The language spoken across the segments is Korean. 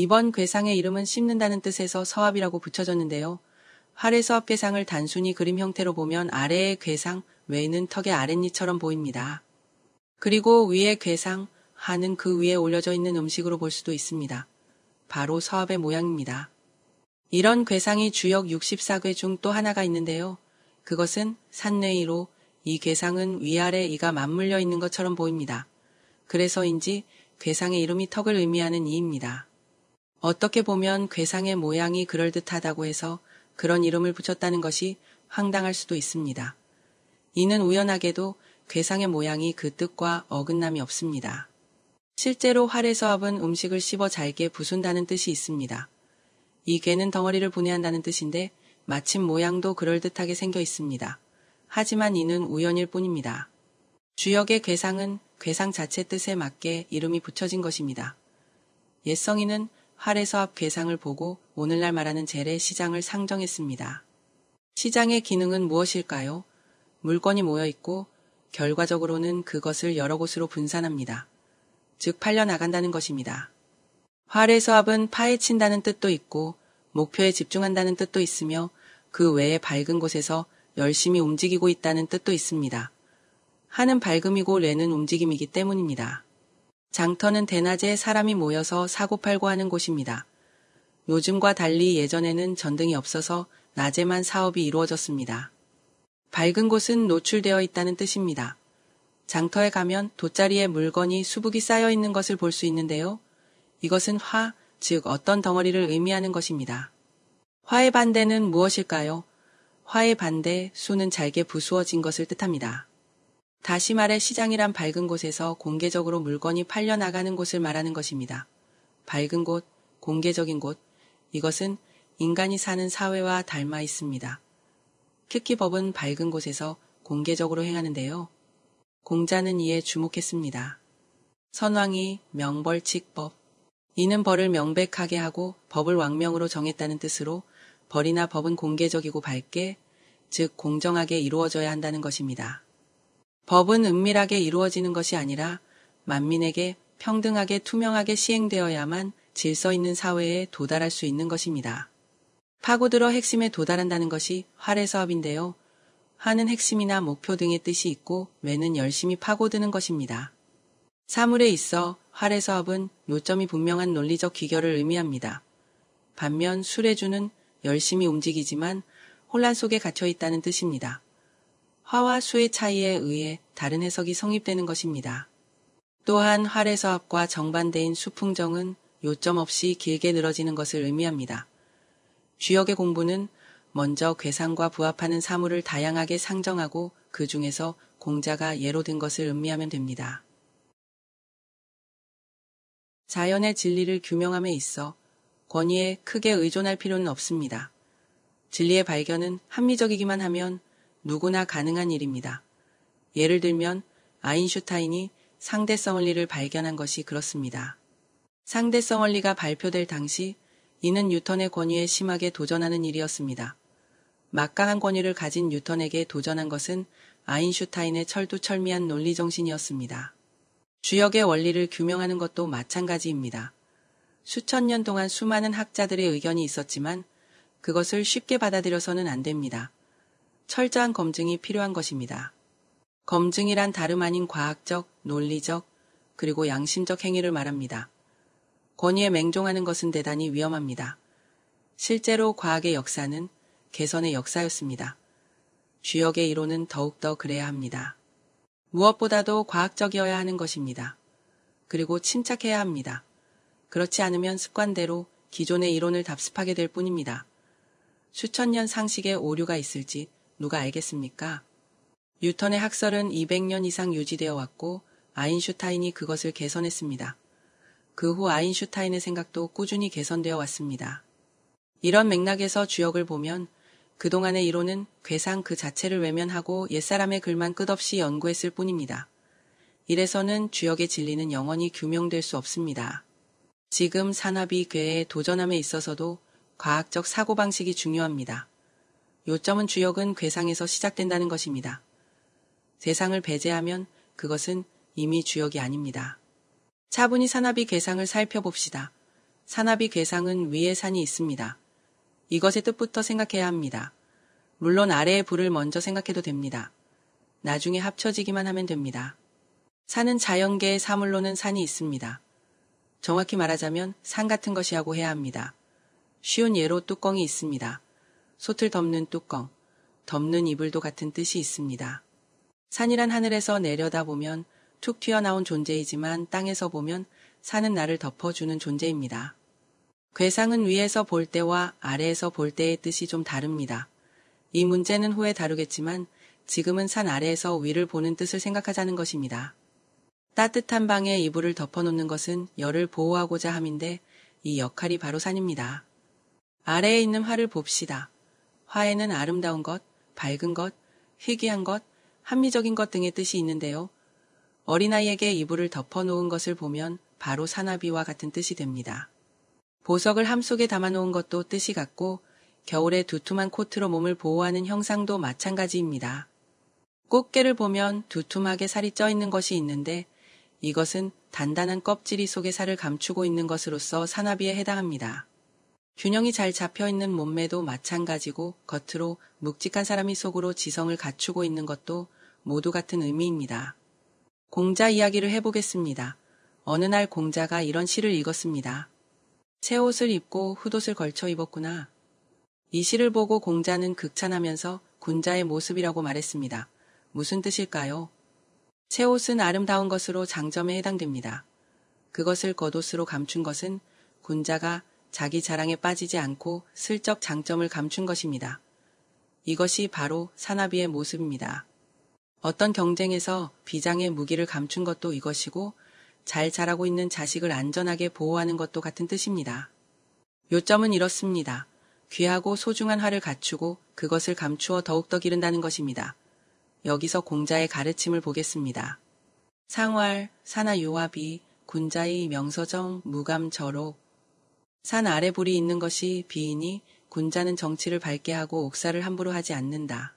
이번 괴상의 이름은 씹는다는 뜻에서 서합이라고 붙여졌는데요. 활의 서합괴상을 단순히 그림 형태로 보면 아래의 괴상 외는 턱의 아랫니처럼 보입니다. 그리고 위의 괴상, 하는 그 위에 올려져 있는 음식으로 볼 수도 있습니다. 바로 서합의 모양입니다. 이런 괴상이 주역 64괴 중 또 하나가 있는데요. 그것은 산내이로 이 괴상은 위아래 이가 맞물려 있는 것처럼 보입니다. 그래서인지 괴상의 이름이 턱을 의미하는 이입니다. 어떻게 보면 괴상의 모양이 그럴듯하다고 해서 그런 이름을 붙였다는 것이 황당할 수도 있습니다. 이는 우연하게도 괴상의 모양이 그 뜻과 어긋남이 없습니다. 실제로 활에서합은 음식을 씹어 잘게 부순다는 뜻이 있습니다. 이 괴는 덩어리를 분해한다는 뜻인데 마침 모양도 그럴듯하게 생겨 있습니다. 하지만 이는 우연일 뿐입니다. 주역의 괴상은 괴상 자체 뜻에 맞게 이름이 붙여진 것입니다. 옛성이는 화래서업 괴상을 보고 오늘날 말하는 재래 시장을 상정했습니다. 시장의 기능은 무엇일까요? 물건이 모여 있고 결과적으로는 그것을 여러 곳으로 분산합니다. 즉 팔려 나간다는 것입니다. 화래서업은 파헤친다는 뜻도 있고 목표에 집중한다는 뜻도 있으며 그 외에 밝은 곳에서 열심히 움직이고 있다는 뜻도 있습니다. 하는 밝음이고 레는 움직임이기 때문입니다. 장터는 대낮에 사람이 모여서 사고팔고 하는 곳입니다. 요즘과 달리 예전에는 전등이 없어서 낮에만 사업이 이루어졌습니다. 밝은 곳은 노출되어 있다는 뜻입니다. 장터에 가면 돗자리에 물건이 수북이 쌓여 있는 것을 볼 수 있는데요. 이것은 화, 즉 어떤 덩어리를 의미하는 것입니다. 화의 반대는 무엇일까요? 화의 반대, 수는 잘게 부수어진 것을 뜻합니다. 다시 말해 시장이란 밝은 곳에서 공개적으로 물건이 팔려나가는 곳을 말하는 것입니다. 밝은 곳, 공개적인 곳, 이것은 인간이 사는 사회와 닮아 있습니다. 특히 법은 밝은 곳에서 공개적으로 행하는데요. 공자는 이에 주목했습니다. 선왕이 명벌칙법. 이는 벌을 명백하게 하고 법을 왕명으로 정했다는 뜻으로 벌이나 법은 공개적이고 밝게, 즉 공정하게 이루어져야 한다는 것입니다. 법은 은밀하게 이루어지는 것이 아니라 만민에게 평등하게 투명하게 시행되어야만 질서 있는 사회에 도달할 수 있는 것입니다. 파고들어 핵심에 도달한다는 것이 활의 사업인데요. 하는 핵심이나 목표 등의 뜻이 있고 매는 열심히 파고드는 것입니다. 사물에 있어 활의 사업은 요점이 분명한 논리적 귀결을 의미합니다. 반면 술의 주는 열심히 움직이지만 혼란 속에 갇혀 있다는 뜻입니다. 화와 수의 차이에 의해 다른 해석이 성립되는 것입니다. 또한 활해서합과 정반대인 수풍정은 요점 없이 길게 늘어지는 것을 의미합니다. 주역의 공부는 먼저 괴상과 부합하는 사물을 다양하게 상정하고 그 중에서 공자가 예로 든 것을 의미하면 됩니다. 자연의 진리를 규명함에 있어 권위에 크게 의존할 필요는 없습니다. 진리의 발견은 합리적이기만 하면 누구나 가능한 일입니다. 예를 들면 아인슈타인이 상대성 원리를 발견한 것이 그렇습니다. 상대성 원리가 발표될 당시 이는 뉴턴의 권위에 심하게 도전하는 일이었습니다. 막강한 권위를 가진 뉴턴에게 도전한 것은 아인슈타인의 철두철미한 논리 정신이었습니다. 주역의 원리를 규명하는 것도 마찬가지입니다. 수천 년 동안 수많은 학자들의 의견이 있었지만 그것을 쉽게 받아들여서는 안 됩니다. 철저한 검증이 필요한 것입니다. 검증이란 다름 아닌 과학적, 논리적, 그리고 양심적 행위를 말합니다. 권위에 맹종하는 것은 대단히 위험합니다. 실제로 과학의 역사는 개선의 역사였습니다. 주역의 이론은 더욱더 그래야 합니다. 무엇보다도 과학적이어야 하는 것입니다. 그리고 침착해야 합니다. 그렇지 않으면 습관대로 기존의 이론을 답습하게 될 뿐입니다. 수천 년 상식에 오류가 있을지 누가 알겠습니까? 뉴턴의 학설은 200년 이상 유지되어 왔고 아인슈타인이 그것을 개선했습니다. 그 후 아인슈타인의 생각도 꾸준히 개선되어 왔습니다. 이런 맥락에서 주역을 보면 그동안의 이론은 괴상 그 자체를 외면하고 옛사람의 글만 끝없이 연구했을 뿐입니다. 이래서는 주역의 진리는 영원히 규명될 수 없습니다. 지금 산업이 괴에 도전함에 있어서도 과학적 사고방식이 중요합니다. 요점은 주역은 괴상에서 시작된다는 것입니다. 세상을 배제하면 그것은 이미 주역이 아닙니다. 차분히 산나비 괴상을 살펴봅시다. 산나비 괴상은 위에 산이 있습니다. 이것의 뜻부터 생각해야 합니다. 물론 아래의 불을 먼저 생각해도 됩니다. 나중에 합쳐지기만 하면 됩니다. 산은 자연계의 사물로는 산이 있습니다. 정확히 말하자면 산 같은 것이라고 해야 합니다. 쉬운 예로 뚜껑이 있습니다. 솥을 덮는 뚜껑, 덮는 이불도 같은 뜻이 있습니다. 산이란 하늘에서 내려다보면 툭 튀어나온 존재이지만 땅에서 보면 사는 나를 덮어주는 존재입니다. 괴상은 위에서 볼 때와 아래에서 볼 때의 뜻이 좀 다릅니다. 이 문제는 후에 다루겠지만 지금은 산 아래에서 위를 보는 뜻을 생각하자는 것입니다. 따뜻한 방에 이불을 덮어놓는 것은 열을 보호하고자 함인데 이 역할이 바로 산입니다. 아래에 있는 활을 봅시다. 화에는 아름다운 것, 밝은 것, 희귀한 것, 합리적인 것 등의 뜻이 있는데요. 어린아이에게 이불을 덮어놓은 것을 보면 바로 산나비와 같은 뜻이 됩니다. 보석을 함 속에 담아놓은 것도 뜻이 같고 겨울에 두툼한 코트로 몸을 보호하는 형상도 마찬가지입니다. 꽃게를 보면 두툼하게 살이 쪄 있는 것이 있는데 이것은 단단한 껍질이 속에 살을 감추고 있는 것으로서 산나비에 해당합니다. 균형이 잘 잡혀 있는 몸매도 마찬가지고 겉으로 묵직한 사람이 속으로 지성을 갖추고 있는 것도 모두 같은 의미입니다. 공자 이야기를 해보겠습니다. 어느 날 공자가 이런 시를 읽었습니다. 새 옷을 입고 후옷을 걸쳐 입었구나. 이 시를 보고 공자는 극찬하면서 군자의 모습이라고 말했습니다. 무슨 뜻일까요? 새 옷은 아름다운 것으로 장점에 해당됩니다. 그것을 겉옷으로 감춘 것은 군자가 자기 자랑에 빠지지 않고 슬쩍 장점을 감춘 것입니다. 이것이 바로 산나비의 모습입니다. 어떤 경쟁에서 비장의 무기를 감춘 것도 이것이고 잘 자라고 있는 자식을 안전하게 보호하는 것도 같은 뜻입니다. 요점은 이렇습니다. 귀하고 소중한 화를 갖추고 그것을 감추어 더욱더 기른다는 것입니다. 여기서 공자의 가르침을 보겠습니다. 상활, 산하 유합비 군자의 명서정 무감저로 산 아래 불이 있는 것이 비인이 군자는 정치를 밝게 하고 옥사를 함부로 하지 않는다.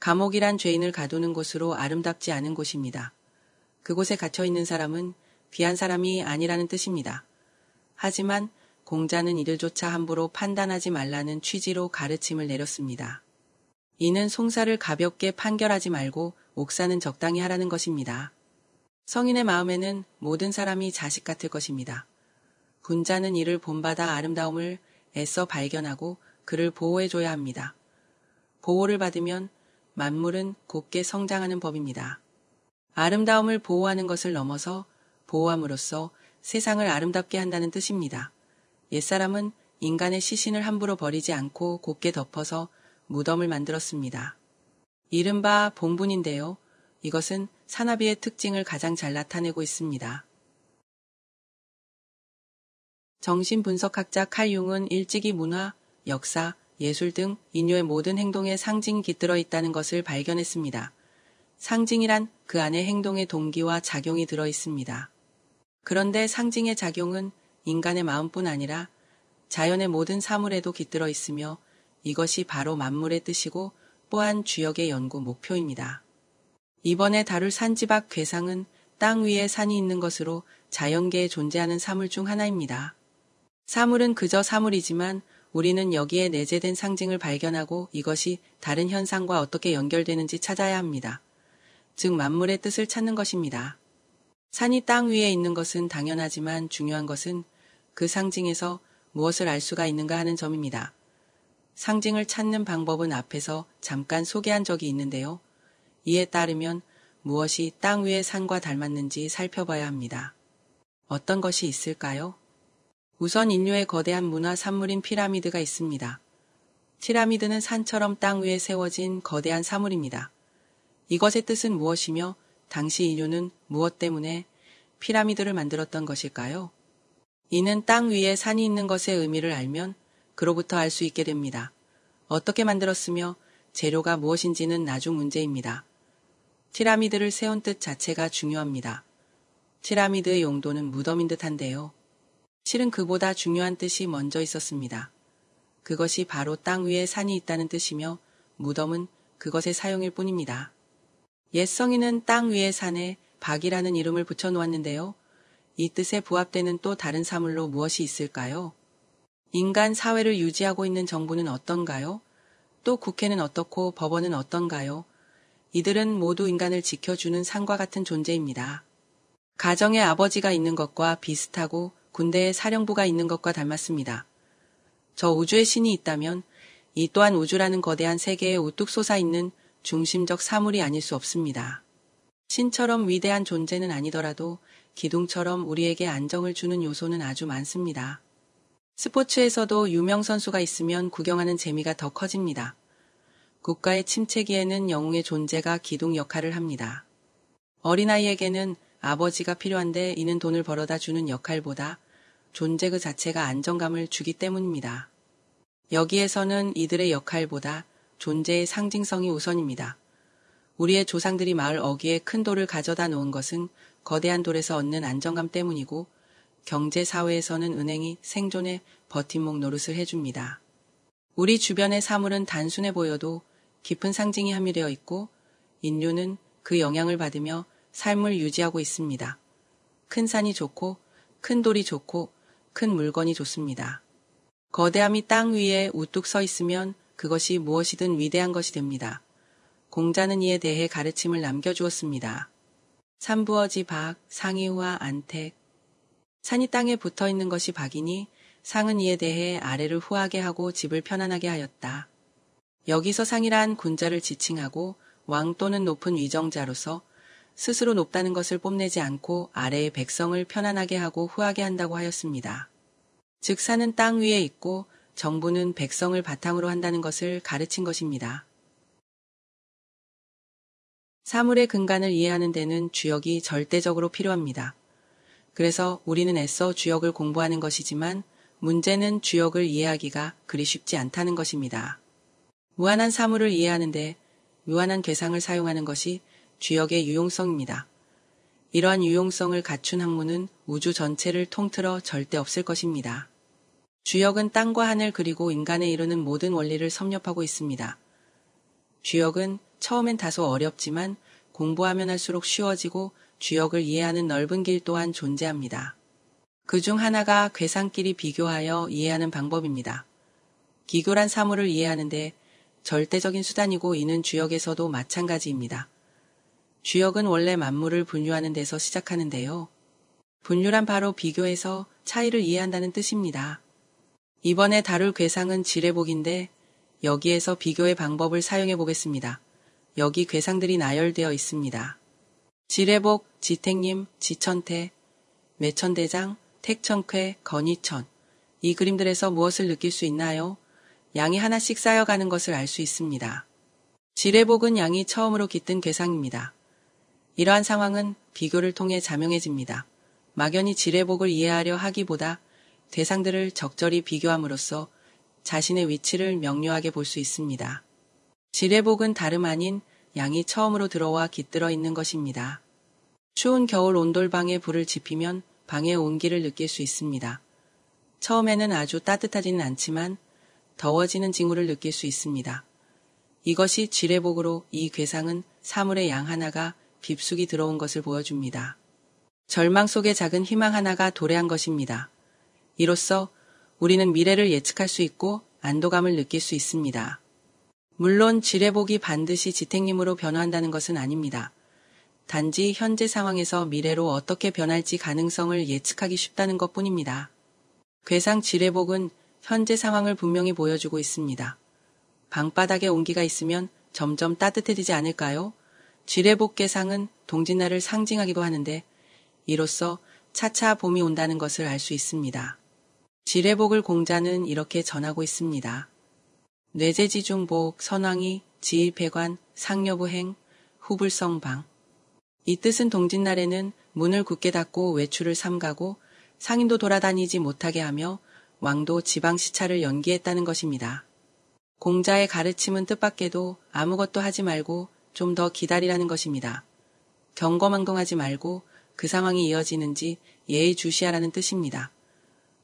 감옥이란 죄인을 가두는 곳으로 아름답지 않은 곳입니다. 그곳에 갇혀 있는 사람은 귀한 사람이 아니라는 뜻입니다. 하지만 공자는 이들조차 함부로 판단하지 말라는 취지로 가르침을 내렸습니다. 이는 송사를 가볍게 판결하지 말고 옥사는 적당히 하라는 것입니다. 성인의 마음에는 모든 사람이 자식 같을 것입니다. 군자는 이를 본받아 아름다움을 애써 발견하고 그를 보호해줘야 합니다. 보호를 받으면 만물은 곱게 성장하는 법입니다. 아름다움을 보호하는 것을 넘어서 보호함으로써 세상을 아름답게 한다는 뜻입니다. 옛사람은 인간의 시신을 함부로 버리지 않고 곱게 덮어서 무덤을 만들었습니다. 이른바 봉분인데요. 이것은 산나비의 특징을 가장 잘 나타내고 있습니다. 정신분석학자 칼 융은 일찍이 문화, 역사, 예술 등 인류의 모든 행동에 상징이 깃들어 있다는 것을 발견했습니다. 상징이란 그 안에 행동의 동기와 작용이 들어 있습니다. 그런데 상징의 작용은 인간의 마음뿐 아니라 자연의 모든 사물에도 깃들어 있으며 이것이 바로 만물의 뜻이고 또한 주역의 연구 목표입니다. 이번에 다룰 산지박 괴상은 땅 위에 산이 있는 것으로 자연계에 존재하는 사물 중 하나입니다. 사물은 그저 사물이지만 우리는 여기에 내재된 상징을 발견하고 이것이 다른 현상과 어떻게 연결되는지 찾아야 합니다. 즉 만물의 뜻을 찾는 것입니다. 산이 땅 위에 있는 것은 당연하지만 중요한 것은 그 상징에서 무엇을 알 수가 있는가 하는 점입니다. 상징을 찾는 방법은 앞에서 잠깐 소개한 적이 있는데요. 이에 따르면 무엇이 땅 위의 산과 닮았는지 살펴봐야 합니다. 어떤 것이 있을까요? 우선 인류의 거대한 문화 산물인 피라미드가 있습니다. 피라미드는 산처럼 땅 위에 세워진 거대한 사물입니다. 이것의 뜻은 무엇이며 당시 인류는 무엇 때문에 피라미드를 만들었던 것일까요? 이는 땅 위에 산이 있는 것의 의미를 알면 그로부터 알 수 있게 됩니다. 어떻게 만들었으며 재료가 무엇인지는 나중 문제입니다. 피라미드를 세운 뜻 자체가 중요합니다. 피라미드의 용도는 무덤인 듯한데요. 실은 그보다 중요한 뜻이 먼저 있었습니다. 그것이 바로 땅 위에 산이 있다는 뜻이며 무덤은 그것의 사용일 뿐입니다. 옛 성인은 땅 위의 산에 박이라는 이름을 붙여놓았는데요. 이 뜻에 부합되는 또 다른 사물로 무엇이 있을까요? 인간 사회를 유지하고 있는 정부는 어떤가요? 또 국회는 어떻고 법원은 어떤가요? 이들은 모두 인간을 지켜주는 산과 같은 존재입니다. 가정의 아버지가 있는 것과 비슷하고 군대에 사령부가 있는 것과 닮았습니다. 저 우주의 신이 있다면 이 또한 우주라는 거대한 세계에 우뚝 솟아 있는 중심적 사물이 아닐 수 없습니다. 신처럼 위대한 존재는 아니더라도 기둥처럼 우리에게 안정을 주는 요소는 아주 많습니다. 스포츠에서도 유명 선수가 있으면 구경하는 재미가 더 커집니다. 국가의 침체기에는 영웅의 존재가 기둥 역할을 합니다. 어린아이에게는 아버지가 필요한데 이는 돈을 벌어다 주는 역할보다 존재 그 자체가 안정감을 주기 때문입니다. 여기에서는 이들의 역할보다 존재의 상징성이 우선입니다. 우리의 조상들이 마을 어귀에 큰 돌을 가져다 놓은 것은 거대한 돌에서 얻는 안정감 때문이고 경제 사회에서는 은행이 생존의 버팀목 노릇을 해줍니다. 우리 주변의 사물은 단순해 보여도 깊은 상징이 함유되어 있고 인류는 그 영향을 받으며 삶을 유지하고 있습니다. 큰 산이 좋고 큰 돌이 좋고 큰 물건이 좋습니다. 거대함이 땅 위에 우뚝 서 있으면 그것이 무엇이든 위대한 것이 됩니다. 공자는 이에 대해 가르침을 남겨주었습니다. 산부어지 박, 상이후와 안택. 산이 땅에 붙어 있는 것이 박이니 상은 이에 대해 아래를 후하게 하고 집을 편안하게 하였다. 여기서 상이란 군자를 지칭하고 왕 또는 높은 위정자로서 스스로 높다는 것을 뽐내지 않고 아래의 백성을 편안하게 하고 후하게 한다고 하였습니다. 즉 사는 땅 위에 있고 정부는 백성을 바탕으로 한다는 것을 가르친 것입니다. 사물의 근간을 이해하는 데는 주역이 절대적으로 필요합니다. 그래서 우리는 애써 주역을 공부하는 것이지만 문제는 주역을 이해하기가 그리 쉽지 않다는 것입니다. 무한한 사물을 이해하는데 무한한 괴상을 사용하는 것이 주역의 유용성입니다. 이러한 유용성을 갖춘 학문은 우주 전체를 통틀어 절대 없을 것입니다. 주역은 땅과 하늘 그리고 인간에 이르는 모든 원리를 섭렵하고 있습니다. 주역은 처음엔 다소 어렵지만 공부하면 할수록 쉬워지고 주역을 이해하는 넓은 길 또한 존재합니다. 그 중 하나가 괴상끼리 비교하여 이해하는 방법입니다. 기교란 사물을 이해하는데 절대적인 수단이고 이는 주역에서도 마찬가지입니다. 주역은 원래 만물을 분류하는 데서 시작하는데요. 분류란 바로 비교해서 차이를 이해한다는 뜻입니다. 이번에 다룰 괴상은 지뢰복인데 여기에서 비교의 방법을 사용해 보겠습니다. 여기 괴상들이 나열되어 있습니다. 지뢰복, 지택님, 지천태, 매천대장, 택천쾌, 건이천. 이 그림들에서 무엇을 느낄 수 있나요? 양이 하나씩 쌓여가는 것을 알 수 있습니다. 지뢰복은 양이 처음으로 깃든 괴상입니다. 이러한 상황은 비교를 통해 자명해집니다. 막연히 지뢰복을 이해하려 하기보다 대상들을 적절히 비교함으로써 자신의 위치를 명료하게 볼 수 있습니다. 지뢰복은 다름 아닌 양이 처음으로 들어와 깃들어 있는 것입니다. 추운 겨울 온돌방에 불을 지피면 방의 온기를 느낄 수 있습니다. 처음에는 아주 따뜻하지는 않지만 더워지는 징후를 느낄 수 있습니다. 이것이 지뢰복으로 이 괴상은 사물의 양 하나가 깊숙이 들어온 것을 보여줍니다. 절망 속의 작은 희망 하나가 도래한 것입니다. 이로써 우리는 미래를 예측할 수 있고 안도감을 느낄 수 있습니다. 물론 지뢰복이 반드시 지탱님으로 변화한다는 것은 아닙니다. 단지 현재 상황에서 미래로 어떻게 변할지 가능성을 예측하기 쉽다는 것 뿐입니다. 괴상 지뢰복은 현재 상황을 분명히 보여주고 있습니다. 방바닥에 온기가 있으면 점점 따뜻해지지 않을까요? 지뢰복개상은 동진날을 상징하기도 하는데 이로써 차차 봄이 온다는 것을 알 수 있습니다. 지뢰복을 공자는 이렇게 전하고 있습니다. 뇌제지중복, 선왕이, 지일패관, 상여부행, 후불성방. 이 뜻은 동진날에는 문을 굳게 닫고 외출을 삼가고 상인도 돌아다니지 못하게 하며 왕도 지방 시차를 연기했다는 것입니다. 공자의 가르침은 뜻밖에도 아무것도 하지 말고 좀더 기다리라는 것입니다. 경거망동하지 말고 그 상황이 이어지는지 예의주시하라는 뜻입니다.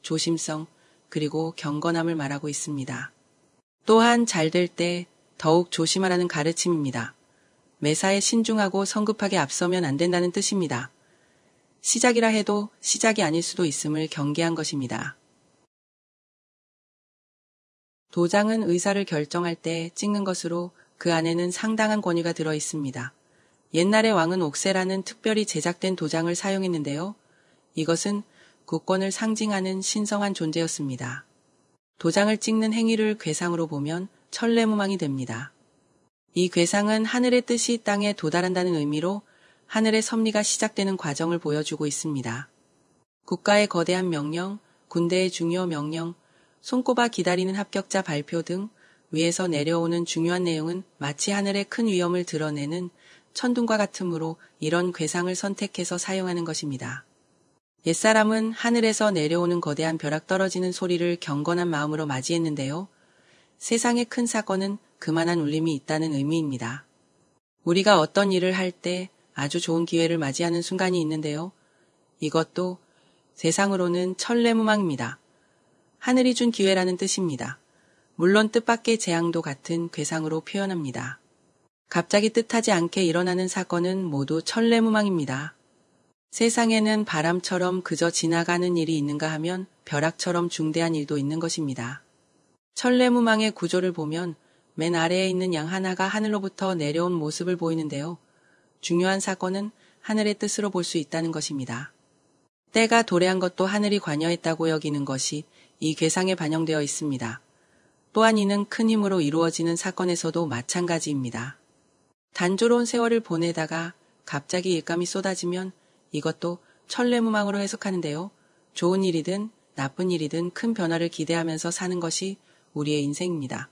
조심성 그리고 경건함을 말하고 있습니다. 또한 잘 될 때 더욱 조심하라는 가르침입니다. 매사에 신중하고 성급하게 앞서면 안 된다는 뜻입니다. 시작이라 해도 시작이 아닐 수도 있음을 경계한 것입니다. 도장은 의사를 결정할 때 찍는 것으로 그 안에는 상당한 권위가 들어 있습니다. 옛날에 왕은 옥세라는 특별히 제작된 도장을 사용했는데요. 이것은 국권을 상징하는 신성한 존재였습니다. 도장을 찍는 행위를 괴상으로 보면 천례무망이 됩니다. 이 괴상은 하늘의 뜻이 땅에 도달한다는 의미로 하늘의 섭리가 시작되는 과정을 보여주고 있습니다. 국가의 거대한 명령, 군대의 중요 명령, 손꼽아 기다리는 합격자 발표 등 위에서 내려오는 중요한 내용은 마치 하늘의 큰 위험을 드러내는 천둥과 같으므로 이런 괴상을 선택해서 사용하는 것입니다. 옛사람은 하늘에서 내려오는 거대한 벼락 떨어지는 소리를 경건한 마음으로 맞이했는데요. 세상의 큰 사건은 그만한 울림이 있다는 의미입니다. 우리가 어떤 일을 할 때 아주 좋은 기회를 맞이하는 순간이 있는데요. 이것도 세상으로는 천례무망입니다. 하늘이 준 기회라는 뜻입니다. 물론 뜻밖의 재앙도 같은 괴상으로 표현합니다. 갑자기 뜻하지 않게 일어나는 사건은 모두 천례무망입니다. 세상에는 바람처럼 그저 지나가는 일이 있는가 하면 벼락처럼 중대한 일도 있는 것입니다. 천례무망의 구조를 보면 맨 아래에 있는 양 하나가 하늘로부터 내려온 모습을 보이는데요. 중요한 사건은 하늘의 뜻으로 볼 수 있다는 것입니다. 때가 도래한 것도 하늘이 관여했다고 여기는 것이 이 괴상에 반영되어 있습니다. 또한 이는 큰 힘으로 이루어지는 사건에서도 마찬가지입니다. 단조로운 세월을 보내다가 갑자기 일감이 쏟아지면 이것도 천례무망으로 해석하는데요. 좋은 일이든 나쁜 일이든 큰 변화를 기대하면서 사는 것이 우리의 인생입니다.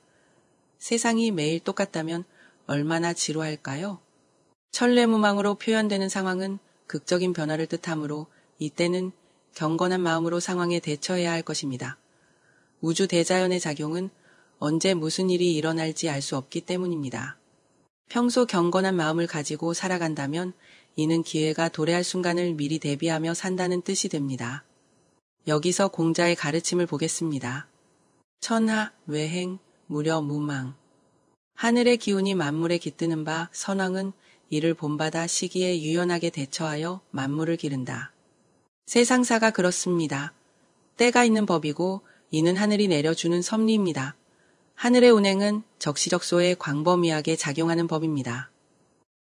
세상이 매일 똑같다면 얼마나 지루할까요? 천례무망으로 표현되는 상황은 극적인 변화를 뜻하므로 이때는 경건한 마음으로 상황에 대처해야 할 것입니다. 우주 대자연의 작용은 언제 무슨 일이 일어날지 알 수 없기 때문입니다. 평소 경건한 마음을 가지고 살아간다면 이는 기회가 도래할 순간을 미리 대비하며 산다는 뜻이 됩니다. 여기서 공자의 가르침을 보겠습니다. 천하, 외행, 무려 무망. 하늘의 기운이 만물에 깃드는 바 선왕은 이를 본받아 시기에 유연하게 대처하여 만물을 기른다. 세상사가 그렇습니다. 때가 있는 법이고 이는 하늘이 내려주는 섭리입니다. 하늘의 운행은 적시적소에 광범위하게 작용하는 법입니다.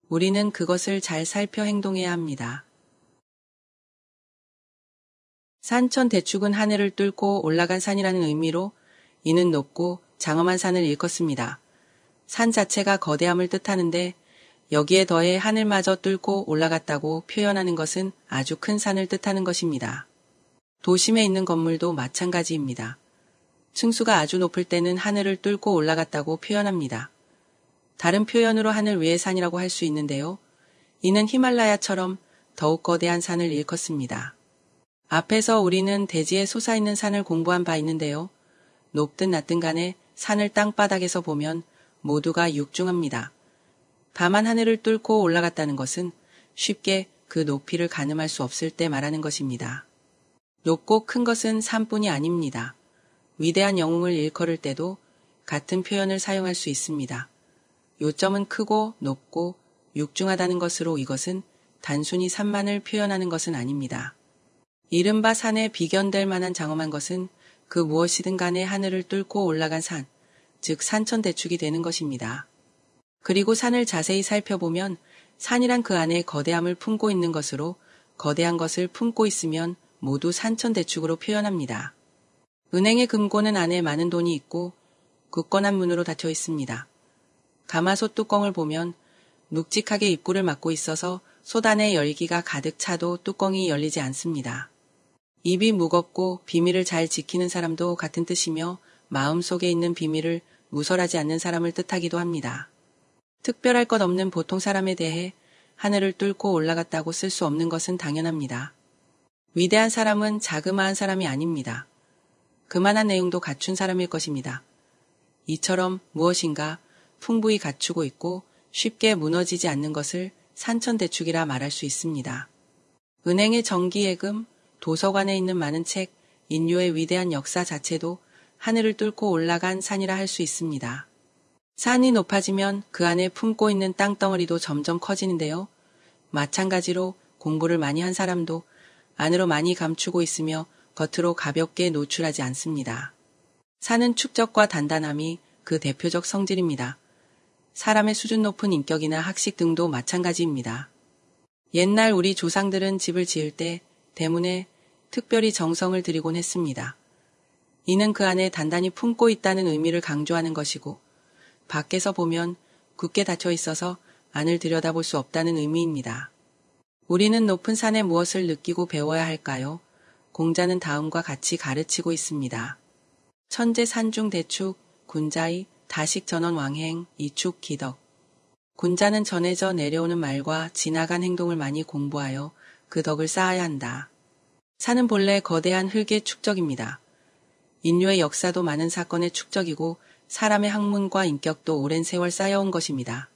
우리는 그것을 잘 살펴 행동해야 합니다. 산천 대축은 하늘을 뚫고 올라간 산이라는 의미로 이는 높고 장엄한 산을 일컫습니다. 산 자체가 거대함을 뜻하는데 여기에 더해 하늘마저 뚫고 올라갔다고 표현하는 것은 아주 큰 산을 뜻하는 것입니다. 도심에 있는 건물도 마찬가지입니다. 층수가 아주 높을 때는 하늘을 뚫고 올라갔다고 표현합니다. 다른 표현으로 하늘 위의 산이라고 할 수 있는데요. 이는 히말라야처럼 더욱 거대한 산을 일컫습니다. 앞에서 우리는 대지에 솟아있는 산을 공부한 바 있는데요. 높든 낮든 간에 산을 땅바닥에서 보면 모두가 육중합니다. 다만 하늘을 뚫고 올라갔다는 것은 쉽게 그 높이를 가늠할 수 없을 때 말하는 것입니다. 높고 큰 것은 산뿐이 아닙니다. 위대한 영웅을 일컬을 때도 같은 표현을 사용할 수 있습니다. 요점은 크고 높고 육중하다는 것으로 이것은 단순히 산만을 표현하는 것은 아닙니다. 이른바 산에 비견될 만한 장엄한 것은 그 무엇이든 간에 하늘을 뚫고 올라간 산, 즉 산천대축이 되는 것입니다. 그리고 산을 자세히 살펴보면 산이란 그 안에 거대함을 품고 있는 것으로 거대한 것을 품고 있으면 모두 산천대축으로 표현합니다. 은행의 금고는 안에 많은 돈이 있고 굳건한 문으로 닫혀 있습니다. 가마솥 뚜껑을 보면 묵직하게 입구를 막고 있어서 소단의 열기가 가득 차도 뚜껑이 열리지 않습니다. 입이 무겁고 비밀을 잘 지키는 사람도 같은 뜻이며 마음속에 있는 비밀을 무설하지 않는 사람을 뜻하기도 합니다. 특별할 것 없는 보통 사람에 대해 하늘을 뚫고 올라갔다고 쓸 수 없는 것은 당연합니다. 위대한 사람은 자그마한 사람이 아닙니다. 그만한 내용도 갖춘 사람일 것입니다. 이처럼 무엇인가 풍부히 갖추고 있고 쉽게 무너지지 않는 것을 산천대축이라 말할 수 있습니다. 은행의 정기예금, 도서관에 있는 많은 책, 인류의 위대한 역사 자체도 하늘을 뚫고 올라간 산이라 할 수 있습니다. 산이 높아지면 그 안에 품고 있는 땅덩어리도 점점 커지는데요. 마찬가지로 공부를 많이 한 사람도 안으로 많이 감추고 있으며 겉으로 가볍게 노출하지 않습니다. 사는 축적과 단단함이 그 대표적 성질입니다. 사람의 수준 높은 인격이나 학식 등도 마찬가지입니다. 옛날 우리 조상들은 집을 지을 때 대문에 특별히 정성을 들이곤 했습니다. 이는 그 안에 단단히 품고 있다는 의미를 강조하는 것이고, 밖에서 보면 굳게 닫혀 있어서 안을 들여다볼 수 없다는 의미입니다. 우리는 높은 산에 무엇을 느끼고 배워야 할까요? 공자는 다음과 같이 가르치고 있습니다. 천재 산중 대축, 군자의 다식 전원 왕행, 이축 기덕. 군자는 전해져 내려오는 말과 지나간 행동을 많이 공부하여 그 덕을 쌓아야 한다. 산은 본래 거대한 흙의 축적입니다. 인류의 역사도 많은 사건의 축적이고 사람의 학문과 인격도 오랜 세월 쌓여온 것입니다.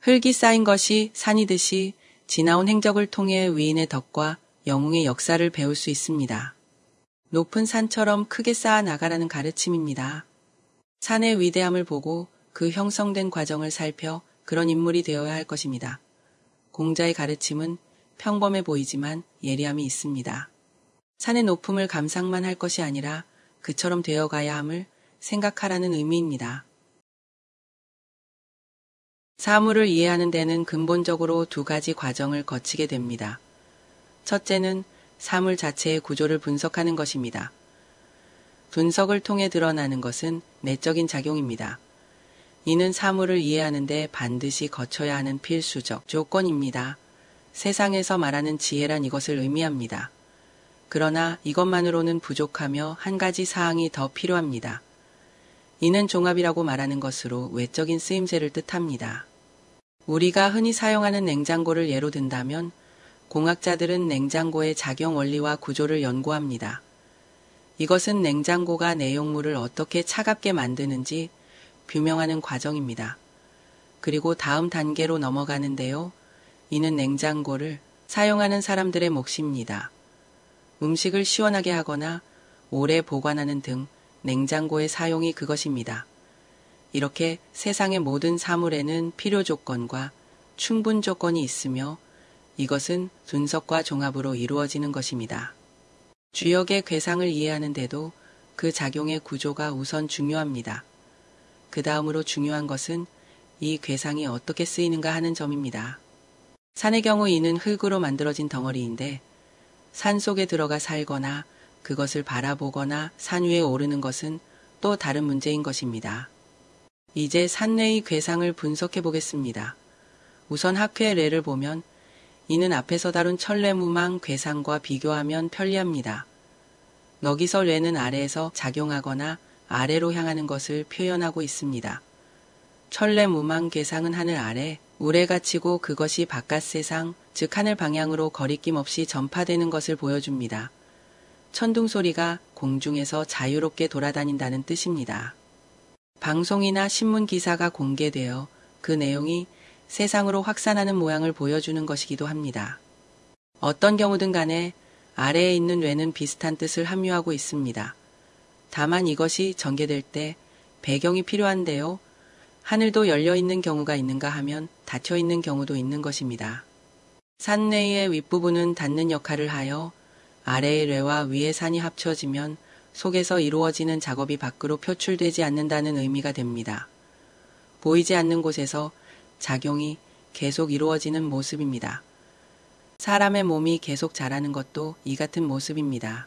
흙이 쌓인 것이 산이듯이 지나온 행적을 통해 위인의 덕과 영웅의 역사를 배울 수 있습니다. 높은 산처럼 크게 쌓아 나가라는 가르침입니다. 산의 위대함을 보고 그 형성된 과정을 살펴 그런 인물이 되어야 할 것입니다. 공자의 가르침은 평범해 보이지만 예리함이 있습니다. 산의 높음을 감상만 할 것이 아니라 그처럼 되어가야 함을 생각하라는 의미입니다. 사물을 이해하는 데는 근본적으로 두 가지 과정을 거치게 됩니다. 첫째는 사물 자체의 구조를 분석하는 것입니다. 분석을 통해 드러나는 것은 내적인 작용입니다. 이는 사물을 이해하는데 반드시 거쳐야 하는 필수적 조건입니다. 세상에서 말하는 지혜란 이것을 의미합니다. 그러나 이것만으로는 부족하며 한 가지 사항이 더 필요합니다. 이는 종합이라고 말하는 것으로 외적인 쓰임새를 뜻합니다. 우리가 흔히 사용하는 냉장고를 예로 든다면 공학자들은 냉장고의 작용 원리와 구조를 연구합니다. 이것은 냉장고가 내용물을 어떻게 차갑게 만드는지 규명하는 과정입니다. 그리고 다음 단계로 넘어가는데요. 이는 냉장고를 사용하는 사람들의 몫입니다. 음식을 시원하게 하거나 오래 보관하는 등 냉장고의 사용이 그것입니다. 이렇게 세상의 모든 사물에는 필요 조건과 충분 조건이 있으며 이것은 분석과 종합으로 이루어지는 것입니다. 주역의 괴상을 이해하는데도 그 작용의 구조가 우선 중요합니다. 그 다음으로 중요한 것은 이 괴상이 어떻게 쓰이는가 하는 점입니다. 산의 경우 이는 흙으로 만들어진 덩어리인데 산 속에 들어가 살거나 그것을 바라보거나 산 위에 오르는 것은 또 다른 문제인 것입니다. 이제 산내의 괴상을 분석해 보겠습니다. 우선 학회 의 례를 보면 이는 앞에서 다룬 천례무망 괴상과 비교하면 편리합니다. 여기서 뇌는 아래에서 작용하거나 아래로 향하는 것을 표현하고 있습니다. 천례무망 괴상은 하늘 아래 우레가 치고 그것이 바깥 세상, 즉 하늘 방향으로 거리낌 없이 전파되는 것을 보여줍니다. 천둥 소리가 공중에서 자유롭게 돌아다닌다는 뜻입니다. 방송이나 신문 기사가 공개되어 그 내용이 세상으로 확산하는 모양을 보여주는 것이기도 합니다. 어떤 경우든 간에 아래에 있는 뇌는 비슷한 뜻을 함유하고 있습니다. 다만 이것이 전개될 때 배경이 필요한데요. 하늘도 열려 있는 경우가 있는가 하면 닫혀 있는 경우도 있는 것입니다. 산뇌의 윗부분은 닫는 역할을 하여 아래의 뇌와 위의 산이 합쳐지면 속에서 이루어지는 작업이 밖으로 표출되지 않는다는 의미가 됩니다. 보이지 않는 곳에서 작용이 계속 이루어지는 모습입니다. 사람의 몸이 계속 자라는 것도 이 같은 모습입니다.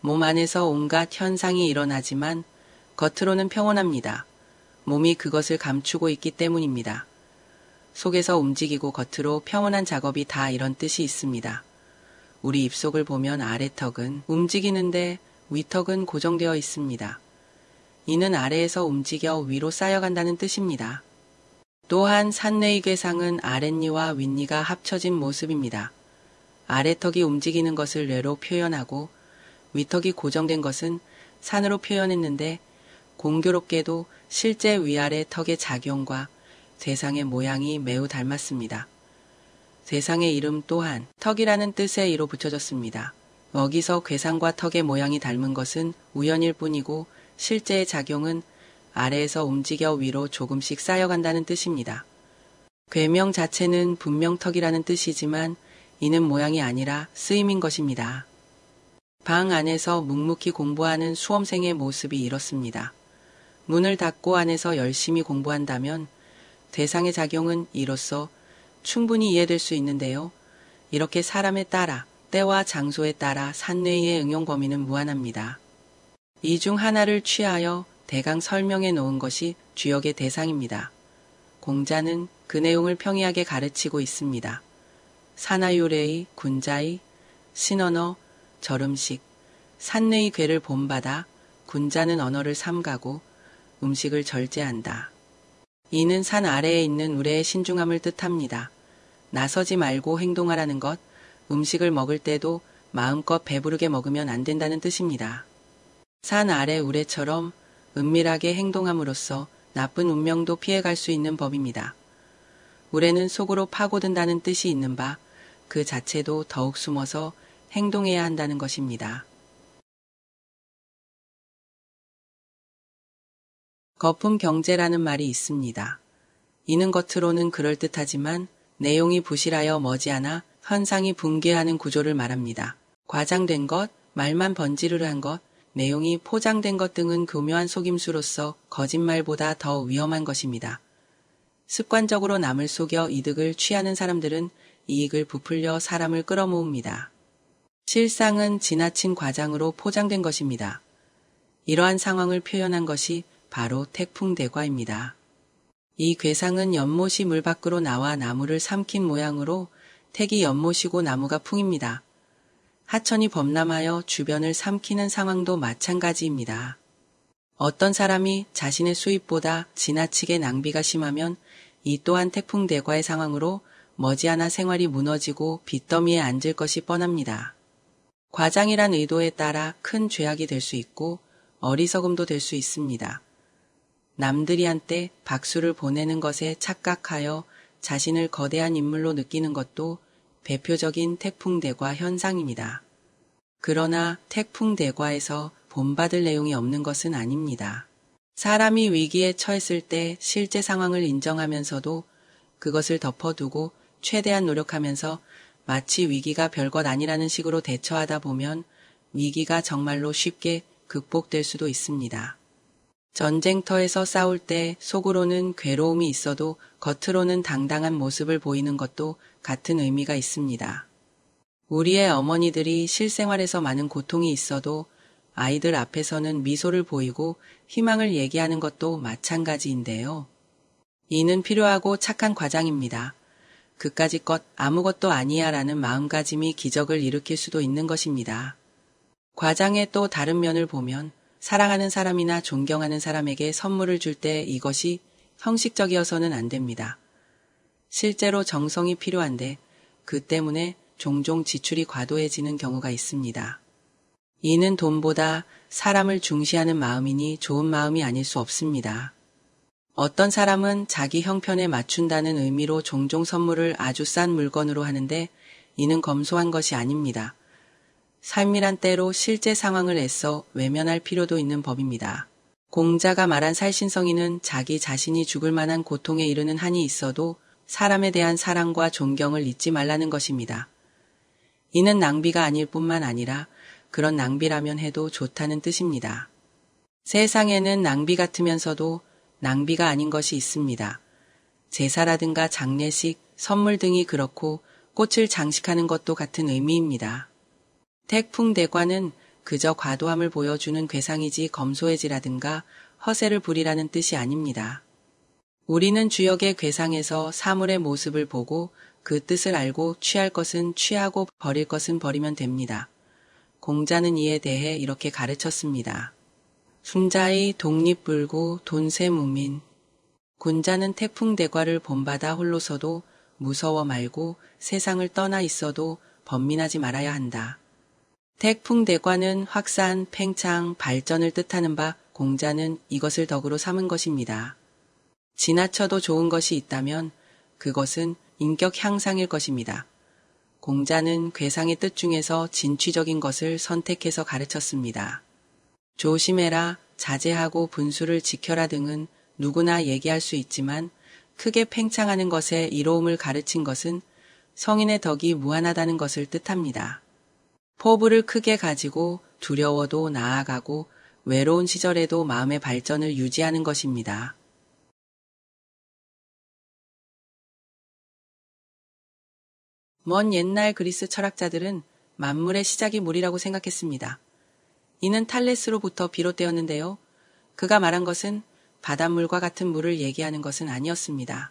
몸 안에서 온갖 현상이 일어나지만 겉으로는 평온합니다. 몸이 그것을 감추고 있기 때문입니다. 속에서 움직이고 겉으로 평온한 작업이 다 이런 뜻이 있습니다. 우리 입속을 보면 아래 턱은 움직이는데 위턱은 고정되어 있습니다. 이는 아래에서 움직여 위로 쌓여간다는 뜻입니다. 또한 산레의괴상은 아랫니와 윗니가 합쳐진 모습입니다. 아래턱이 움직이는 것을 뇌로 표현하고 위턱이 고정된 것은 산으로 표현했는데 공교롭게도 실제 위아래 턱의 작용과 세상의 모양이 매우 닮았습니다. 세상의 이름 또한 턱이라는 뜻의 이로 붙여졌습니다. 여기서 괴상과 턱의 모양이 닮은 것은 우연일 뿐이고 실제의 작용은 아래에서 움직여 위로 조금씩 쌓여간다는 뜻입니다. 괴명 자체는 분명턱이라는 뜻이지만 이는 모양이 아니라 쓰임인 것입니다. 방 안에서 묵묵히 공부하는 수험생의 모습이 이렇습니다. 문을 닫고 안에서 열심히 공부한다면 대상의 작용은 이로써 충분히 이해될 수 있는데요. 이렇게 사람에 따라 때와 장소에 따라 산내의 응용 범위는 무한합니다. 이 중 하나를 취하여 대강 설명해 놓은 것이 주역의 대상입니다. 공자는 그 내용을 평이하게 가르치고 있습니다. 사나요레의 군자의 신언어 절음식 산내의 괴를 본받아 군자는 언어를 삼가고 음식을 절제한다. 이는 산 아래에 있는 우레의 신중함을 뜻합니다. 나서지 말고 행동하라는 것, 음식을 먹을 때도 마음껏 배부르게 먹으면 안 된다는 뜻입니다. 산 아래 우레처럼 은밀하게 행동함으로써 나쁜 운명도 피해갈 수 있는 법입니다. 우해는 속으로 파고든다는 뜻이 있는 바 그 자체도 더욱 숨어서 행동해야 한다는 것입니다. 거품 경제라는 말이 있습니다. 이는 겉으로는 그럴듯하지만 내용이 부실하여 머지않아 현상이 붕괴하는 구조를 말합니다. 과장된 것, 말만 번지르르한 것, 내용이 포장된 것 등은 교묘한 속임수로서 거짓말보다 더 위험한 것입니다. 습관적으로 남을 속여 이득을 취하는 사람들은 이익을 부풀려 사람을 끌어모읍니다. 실상은 지나친 과장으로 포장된 것입니다. 이러한 상황을 표현한 것이 바로 태풍 대과입니다. 이 괴상은 연못이 물 밖으로 나와 나무를 삼킨 모양으로 택이 연못이고 나무가 풍입니다. 하천이 범람하여 주변을 삼키는 상황도 마찬가지입니다. 어떤 사람이 자신의 수입보다 지나치게 낭비가 심하면 이 또한 태풍 대과의 상황으로 머지않아 생활이 무너지고 빚더미에 앉을 것이 뻔합니다. 과장이란 의도에 따라 큰 죄악이 될 수 있고 어리석음도 될 수 있습니다. 남들이 한때 박수를 보내는 것에 착각하여 자신을 거대한 인물로 느끼는 것도 대표적인 태풍 대과 현상입니다. 그러나 태풍 대과에서 본받을 내용이 없는 것은 아닙니다. 사람이 위기에 처했을 때 실제 상황을 인정하면서도 그것을 덮어두고 최대한 노력하면서 마치 위기가 별것 아니라는 식으로 대처하다 보면 위기가 정말로 쉽게 극복될 수도 있습니다. 전쟁터에서 싸울 때 속으로는 괴로움이 있어도 겉으로는 당당한 모습을 보이는 것도 같은 의미가 있습니다. 우리의 어머니들이 실생활에서 많은 고통이 있어도 아이들 앞에서는 미소를 보이고 희망을 얘기하는 것도 마찬가지인데요. 이는 필요하고 착한 과장입니다. 그까지 껏 아무것도 아니야 라는 마음가짐이 기적을 일으킬 수도 있는 것입니다. 과장의 또 다른 면을 보면 사랑하는 사람이나 존경하는 사람에게 선물을 줄 때 이것이 형식적이어서는 안 됩니다. 실제로 정성이 필요한데 그 때문에 종종 지출이 과도해지는 경우가 있습니다. 이는 돈보다 사람을 중시하는 마음이니 좋은 마음이 아닐 수 없습니다. 어떤 사람은 자기 형편에 맞춘다는 의미로 종종 선물을 아주 싼 물건으로 하는데 이는 검소한 것이 아닙니다. 삶이란 때로 실제 상황을 애써 외면할 필요도 있는 법입니다. 공자가 말한 살신성인은 자기 자신이 죽을 만한 고통에 이르는 한이 있어도 사람에 대한 사랑과 존경을 잊지 말라는 것입니다. 이는 낭비가 아닐 뿐만 아니라 그런 낭비라면 해도 좋다는 뜻입니다. 세상에는 낭비 같으면서도 낭비가 아닌 것이 있습니다. 제사라든가 장례식, 선물 등이 그렇고 꽃을 장식하는 것도 같은 의미입니다. 태풍대관은 그저 과도함을 보여주는 괴상이지 검소해지라든가 허세를 부리라는 뜻이 아닙니다. 우리는 주역의 괴상에서 사물의 모습을 보고 그 뜻을 알고 취할 것은 취하고 버릴 것은 버리면 됩니다. 공자는 이에 대해 이렇게 가르쳤습니다. 순자의 독립불구 돈세무민 군자는 태풍대과를 본받아 홀로서도 무서워 말고 세상을 떠나 있어도 번민하지 말아야 한다. 태풍대관은 확산, 팽창, 발전을 뜻하는 바 공자는 이것을 덕으로 삼은 것입니다. 지나쳐도 좋은 것이 있다면 그것은 인격 향상일 것입니다. 공자는 괴상의 뜻 중에서 진취적인 것을 선택해서 가르쳤습니다. 조심해라, 자제하고 분수를 지켜라 등은 누구나 얘기할 수 있지만 크게 팽창하는 것에 이로움을 가르친 것은 성인의 덕이 무한하다는 것을 뜻합니다. 포부를 크게 가지고 두려워도 나아가고 외로운 시절에도 마음의 발전을 유지하는 것입니다. 먼 옛날 그리스 철학자들은 만물의 시작이 물이라고 생각했습니다. 이는 탈레스로부터 비롯되었는데요. 그가 말한 것은 바닷물과 같은 물을 얘기하는 것은 아니었습니다.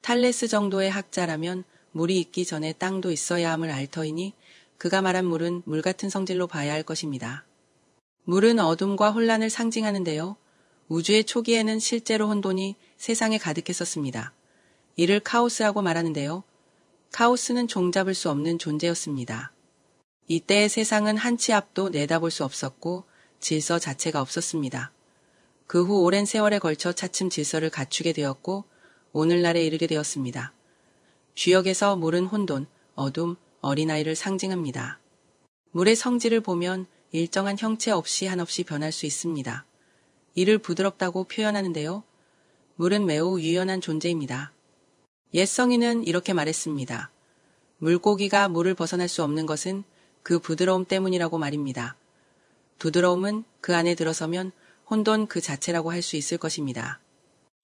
탈레스 정도의 학자라면 물이 있기 전에 땅도 있어야 함을 알 터이니 그가 말한 물은 물 같은 성질로 봐야 할 것입니다. 물은 어둠과 혼란을 상징하는데요. 우주의 초기에는 실제로 혼돈이 세상에 가득했었습니다. 이를 카오스라고 말하는데요. 카오스는 종잡을 수 없는 존재였습니다. 이때의 세상은 한 치 앞도 내다볼 수 없었고 질서 자체가 없었습니다. 그 후 오랜 세월에 걸쳐 차츰 질서를 갖추게 되었고 오늘날에 이르게 되었습니다. 주역에서 물은 혼돈, 어둠, 어린아이를 상징합니다. 물의 성질을 보면 일정한 형체 없이 한없이 변할 수 있습니다. 이를 부드럽다고 표현하는데요. 물은 매우 유연한 존재입니다. 옛 성인은 이렇게 말했습니다. 물고기가 물을 벗어날 수 없는 것은 그 부드러움 때문이라고 말입니다. 부드러움은 그 안에 들어서면 혼돈 그 자체라고 할 수 있을 것입니다.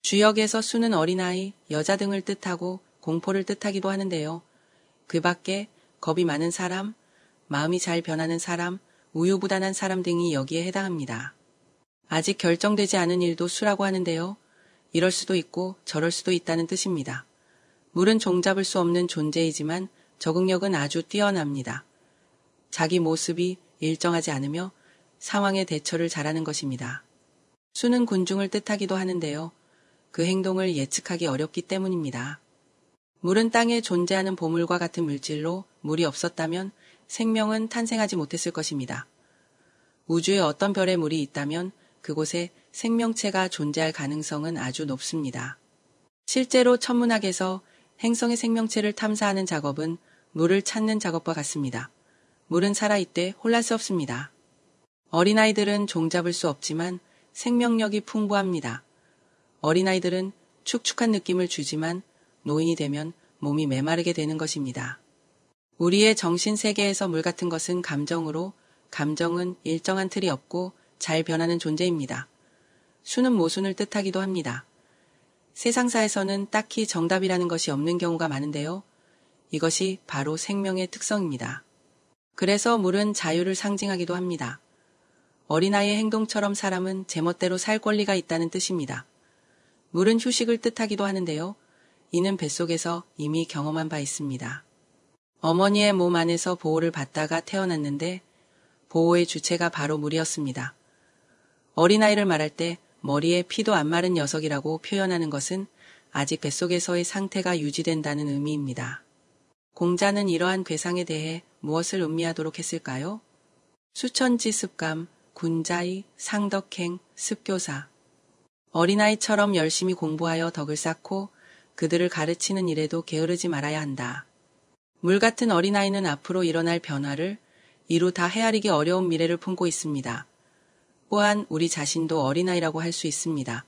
주역에서 수는 어린아이, 여자 등을 뜻하고 공포를 뜻하기도 하는데요. 그 밖에 겁이 많은 사람, 마음이 잘 변하는 사람, 우유부단한 사람 등이 여기에 해당합니다. 아직 결정되지 않은 일도 수라고 하는데요. 이럴 수도 있고 저럴 수도 있다는 뜻입니다. 물은 종잡을 수 없는 존재이지만 적응력은 아주 뛰어납니다. 자기 모습이 일정하지 않으며 상황에 대처를 잘하는 것입니다. 수는 군중을 뜻하기도 하는데요. 그 행동을 예측하기 어렵기 때문입니다. 물은 땅에 존재하는 보물과 같은 물질로 물이 없었다면 생명은 탄생하지 못했을 것입니다. 우주의 어떤 별의 물이 있다면 그곳에 생명체가 존재할 가능성은 아주 높습니다. 실제로 천문학에서 행성의 생명체를 탐사하는 작업은 물을 찾는 작업과 같습니다. 물은 살아있되 혼란 수 없습니다. 어린아이들은 종잡을 수 없지만 생명력이 풍부합니다. 어린아이들은 축축한 느낌을 주지만 노인이 되면 몸이 메마르게 되는 것입니다. 우리의 정신세계에서 물 같은 것은 감정으로, 감정은 일정한 틀이 없고 잘 변하는 존재입니다. 수는 모순을 뜻하기도 합니다. 세상사에서는 딱히 정답이라는 것이 없는 경우가 많은데요. 이것이 바로 생명의 특성입니다. 그래서 물은 자유를 상징하기도 합니다. 어린아이의 행동처럼 사람은 제멋대로 살 권리가 있다는 뜻입니다. 물은 휴식을 뜻하기도 하는데요. 이는 뱃속에서 이미 경험한 바 있습니다. 어머니의 몸 안에서 보호를 받다가 태어났는데 보호의 주체가 바로 물이었습니다. 어린아이를 말할 때 머리에 피도 안 마른 녀석이라고 표현하는 것은 아직 뱃속에서의 상태가 유지된다는 의미입니다. 공자는 이러한 괴상에 대해 무엇을 음미하도록 했을까요? 수천지 습감, 군자의, 상덕행, 습교사. 어린아이처럼 열심히 공부하여 덕을 쌓고 그들을 가르치는 일에도 게으르지 말아야 한다. 물 같은 어린아이는 앞으로 일어날 변화를 이루 다 헤아리기 어려운 미래를 품고 있습니다. 또한 우리 자신도 어린아이라고 할 수 있습니다.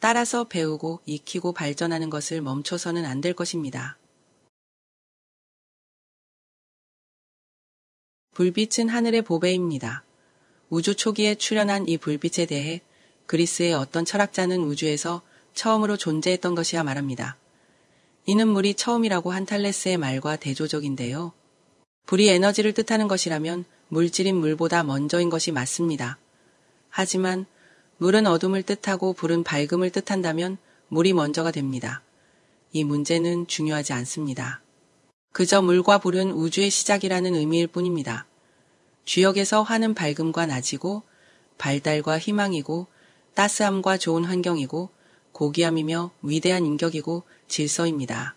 따라서 배우고 익히고 발전하는 것을 멈춰서는 안 될 것입니다. 불빛은 하늘의 보배입니다. 우주 초기에 출현한 이 불빛에 대해 그리스의 어떤 철학자는 우주에서 처음으로 존재했던 것이야 말합니다. 이 눈물이 처음이라고 한 탈레스의 말과 대조적인데요. 불이 에너지를 뜻하는 것이라면 물질인 물보다 먼저인 것이 맞습니다. 하지만 물은 어둠을 뜻하고 불은 밝음을 뜻한다면 물이 먼저가 됩니다. 이 문제는 중요하지 않습니다. 그저 물과 불은 우주의 시작이라는 의미일 뿐입니다. 주역에서 화는 밝음과 낮이고 발달과 희망이고 따스함과 좋은 환경이고 고귀함이며 위대한 인격이고 질서입니다.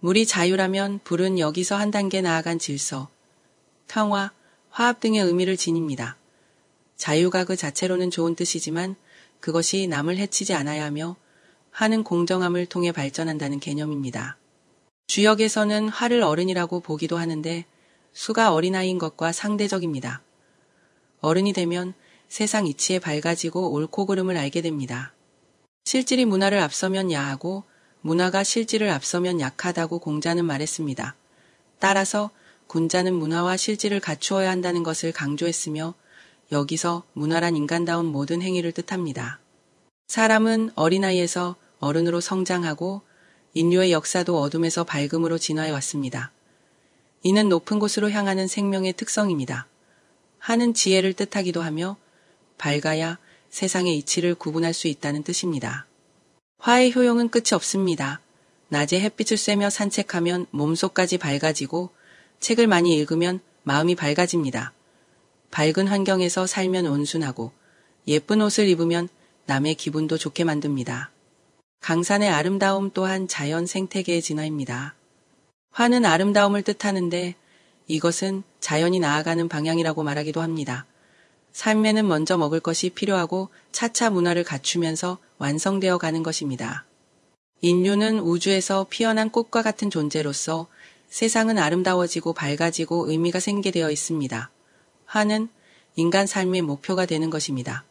물이 자유라면 불은 여기서 한 단계 나아간 질서, 평화, 화합 등의 의미를 지닙니다. 자유가 그 자체로는 좋은 뜻이지만 그것이 남을 해치지 않아야 하며 하는 공정함을 통해 발전한다는 개념입니다. 주역에서는 화를 어른이라고 보기도 하는데 수가 어린아이인 것과 상대적입니다. 어른이 되면 세상 이치에 밝아지고 옳고 그름을 알게 됩니다. 실질이 문화를 앞서면 야하고 문화가 실질을 앞서면 약하다고 공자는 말했습니다. 따라서 군자는 문화와 실질을 갖추어야 한다는 것을 강조했으며 여기서 문화란 인간다운 모든 행위를 뜻합니다. 사람은 어린아이에서 어른으로 성장하고 인류의 역사도 어둠에서 밝음으로 진화해 왔습니다. 이는 높은 곳으로 향하는 생명의 특성입니다. 하는 지혜를 뜻하기도 하며 밝아야 세상의 이치를 구분할 수 있다는 뜻입니다. 화의 효용은 끝이 없습니다. 낮에 햇빛을 쐬며 산책하면 몸속까지 밝아지고 책을 많이 읽으면 마음이 밝아집니다. 밝은 환경에서 살면 온순하고 예쁜 옷을 입으면 남의 기분도 좋게 만듭니다. 강산의 아름다움 또한 자연 생태계의 진화입니다. 화는 아름다움을 뜻하는데 이것은 자연이 나아가는 방향이라고 말하기도 합니다. 삶에는 먼저 먹을 것이 필요하고 차차 문화를 갖추면서 완성되어 가는 것입니다. 인류는 우주에서 피어난 꽃과 같은 존재로서 세상은 아름다워지고 밝아지고 의미가 생기되어 있습니다. 화는 인간 삶의 목표가 되는 것입니다.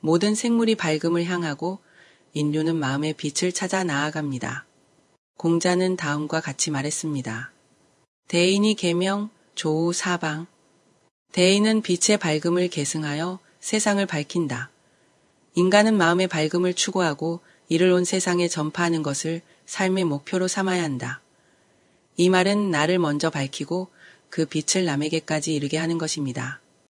모든 생물이 밝음을 향하고 인류는 마음의 빛을 찾아 나아갑니다. 공자는 다음과 같이 말했습니다. 대인이 계명, 조우 사방, 대인은 빛의 밝음을 계승하여 세상을 밝힌다. 인간은 마음의 밝음을 추구하고 이를 온 세상에 전파하는 것을 삶의 목표로 삼아야 한다. 이 말은 나를 먼저 밝히고 그 빛을 남에게까지 이르게 하는 것입니다.